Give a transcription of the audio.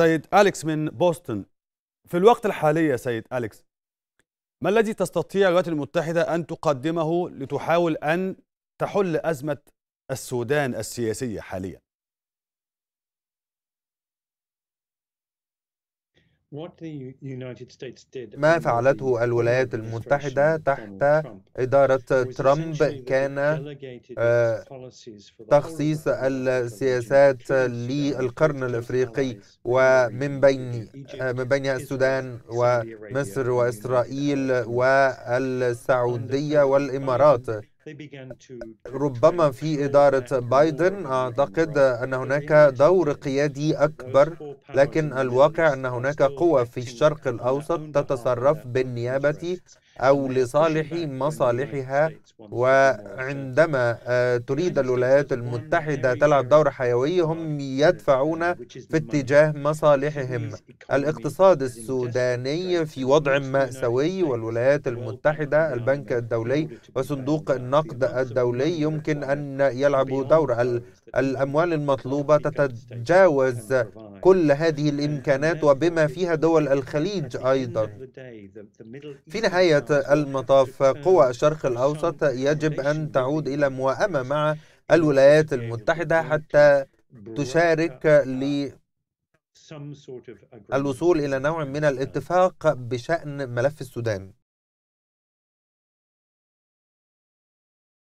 سيد أليكس من بوسطن في الوقت الحالي يا سيد أليكس ما الذي تستطيع الولايات المتحدة أن تقدمه لتحاول أن تحل أزمة السودان السياسية حاليا ما فعلته الولايات المتحدة تحت إدارة ترامب كان آه، تخصيص السياسات للقرن الأفريقي ومن بين آه، من بينها السودان ومصر وإسرائيل والسعودية والإمارات ربما في إدارة بايدن أعتقد أن هناك دور قيادي أكبر لكن الواقع أن هناك قوى في الشرق الأوسط تتصرف بالنيابة أو لصالح مصالحها وعندما آه، تريد الولايات المتحدة تلعب دور حيوي هم يدفعون في اتجاه مصالحهم الاقتصاد السوداني في وضع مأساوي والولايات المتحدة البنك الدولي وصندوق النقد الدولي يمكن أن يلعبوا دور الأموال المطلوبة تتجاوز كل هذه الإمكانات وبما فيها دول الخليج أيضا في نهاية المطاف قوى الشرق الأوسط يجب أن تعود إلى موائمة مع الولايات المتحدة حتى تشارك ل الوصول إلى نوع من الاتفاق بشأن ملف السودان